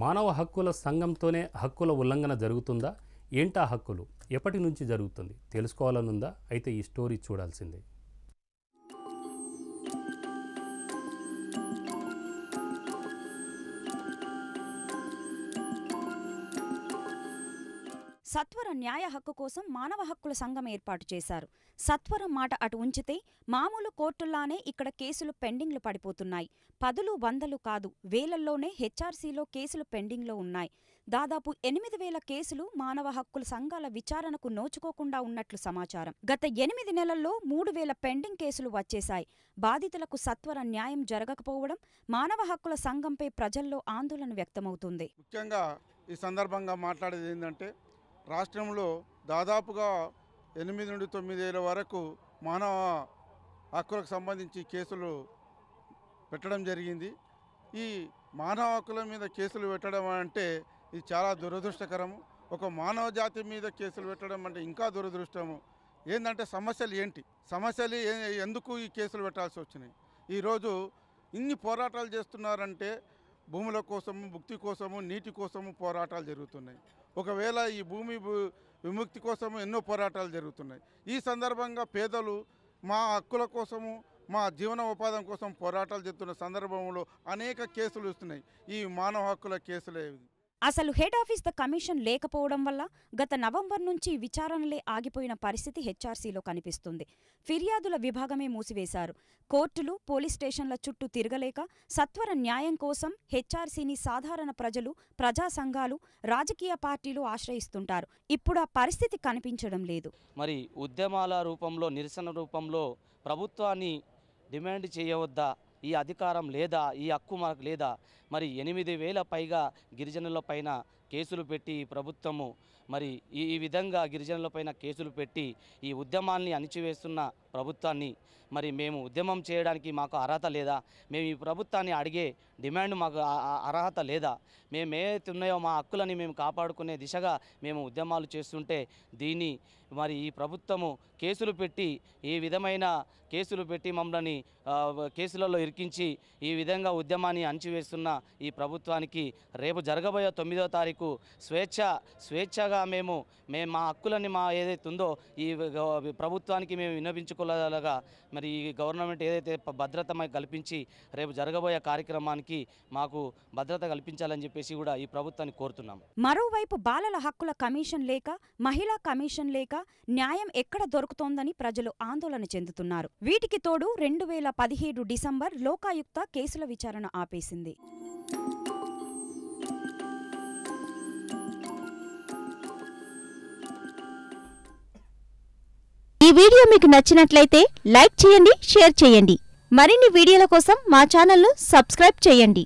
మానవ హక్కుల సంఘంతోనే హక్కుల ఉల్లంఘన జరుగుతుందా ఏంటా హక్కులు ఎప్పటి నుంచి జరుగుతుంది తెలుసుకోవాలనుందా అయితే ఈ స్టోరీ చూడాల్సిందే సత్వర న్యాయ హక్కు కోసం మానవ హక్కుల సంఘం ఏర్పాటు చేశారు సత్వరం మాట అటు ఉంచితే మామూలు కోర్టుల్లానే ఇక్కడ కేసులు పెండింగ్లు పడిపోతున్నాయి పదులు వందలు కాదు వేలల్లోనే హెచ్ఆర్సీలో కేసులు పెండింగ్లో ఉన్నాయి దాదాపు ఎనిమిది వేల కేసులు మానవ హక్కుల సంఘాల విచారణకు నోచుకోకుండా ఉన్నట్లు సమాచారం గత ఎనిమిది నెలల్లో మూడు వేల పెండింగ్ కేసులు వచ్చేశాయి బాధితులకు సత్వర న్యాయం జరగకపోవడం మానవ హక్కుల సంఘంపై ప్రజల్లో ఆందోళన వ్యక్తమవుతుంది ముఖ్యంగా ఈ సందర్భంగా మాట్లాడేది ఏంటంటే రాష్ట్రంలో దాదాపుగా ఎనిమిది నుండి తొమ్మిదేళ్ళ వరకు మానవ హక్కులకు సంబంధించి కేసులు పెట్టడం జరిగింది ఈ మానవ హక్కుల మీద కేసులు పెట్టడం అంటే ఇది చాలా దురదృష్టకరము ఒక మానవ జాతి మీద కేసులు పెట్టడం అంటే ఇంకా దురదృష్టము ఏంటంటే సమస్యలు ఏంటి సమస్యలు ఎందుకు ఈ కేసులు పెట్టాల్సి వచ్చినాయి ఈరోజు ఇన్ని పోరాటాలు చేస్తున్నారంటే భూముల కోసము ముక్తి కోసము నీటి కోసము పోరాటాలు జరుగుతున్నాయి ఒకవేళ ఈ భూమి విముక్తి కోసము ఎన్నో పోరాటాలు జరుగుతున్నాయి ఈ సందర్భంగా పేదలు మా హక్కుల కోసము మా జీవన ఉపాధం కోసం పోరాటాలు చేస్తున్న సందర్భంలో అనేక కేసులు వస్తున్నాయి ఈ మానవ హక్కుల కేసులే అసలు హెడ్ ఆఫీస్ ద కమిషన్ లేకపోవడం వల్ల గత నవంబర్ నుంచి విచారణలే ఆగిపోయిన పరిస్థితి హెచ్ఆర్సీలో కనిపిస్తుంది ఫిర్యాదుల విభాగమే మూసివేశారు కోర్టులు పోలీస్ స్టేషన్ల చుట్టూ తిరగలేక సత్వర న్యాయం కోసం హెచ్ఆర్సీని సాధారణ ప్రజలు ప్రజా సంఘాలు రాజకీయ పార్టీలు ఆశ్రయిస్తుంటారు ఇప్పుడు ఆ పరిస్థితి కనిపించడం లేదు మరి ఉద్యమాల రూపంలో నిరసన రూపంలో ప్రభుత్వాన్ని డిమాండ్ చేయవద్దా ఈ అధికారం లేదా ఈ హక్కు మనకు లేదా మరి ఎనిమిది వేల పైగా గిరిజనుల పైన కేసులు పెట్టి ఈ ప్రభుత్వము మరి ఈ ఈ విధంగా గిరిజనులపైన కేసులు పెట్టి ఈ ఉద్యమాన్ని అణిచివేస్తున్న ప్రభుత్వాన్ని మరి మేము ఉద్యమం చేయడానికి మాకు అర్హత లేదా మేము ఈ ప్రభుత్వాన్ని అడిగే డిమాండ్ మాకు అర్హత లేదా మేము ఏదైతే ఉన్నాయో మా హక్కులని మేము కాపాడుకునే దిశగా మేము ఉద్యమాలు చేస్తుంటే దీన్ని మరి ఈ ప్రభుత్వము కేసులు పెట్టి ఈ విధమైన కేసులు పెట్టి మమ్మల్ని కేసులలో ఇరికించి ఈ విధంగా ఉద్యమాన్ని అణచివేస్తున్న ఈ ప్రభుత్వానికి రేపు జరగబోయే తొమ్మిదో తారీఖు మీకు స్వేచ్ఛ స్వేచ్ఛగా మేము మేము మా హక్కులని మా ఏదైతే ఉందో ఈ ప్రభుత్వానికి మేము వినపించుకోలేలాగా మరి ఈ గవర్నమెంట్ ఏదైతే భద్రత కల్పించి రేపు జరగబోయే కార్యక్రమానికి మాకు భద్రత కల్పించాలని చెప్పేసి కూడా ఈ ప్రభుత్వాన్ని కోరుతున్నాం మరోవైపు బాలల హక్కుల కమిషన్ లేక మహిళా కమిషన్ లేక న్యాయం ఎక్కడ దొరుకుతోందని ప్రజలు ఆందోళన చెందుతున్నారు వీటికి తోడు రెండు వేల పదిహేడు డిసెంబర్ లోకాయుక్త కేసుల విచారణ ఆపేసింది ఈ వీడియో మీకు నచ్చినట్లయితే లైక్ చేయండి షేర్ చేయండి మరిన్ని వీడియోల కోసం మా ఛానల్ను సబ్స్క్రైబ్ చేయండి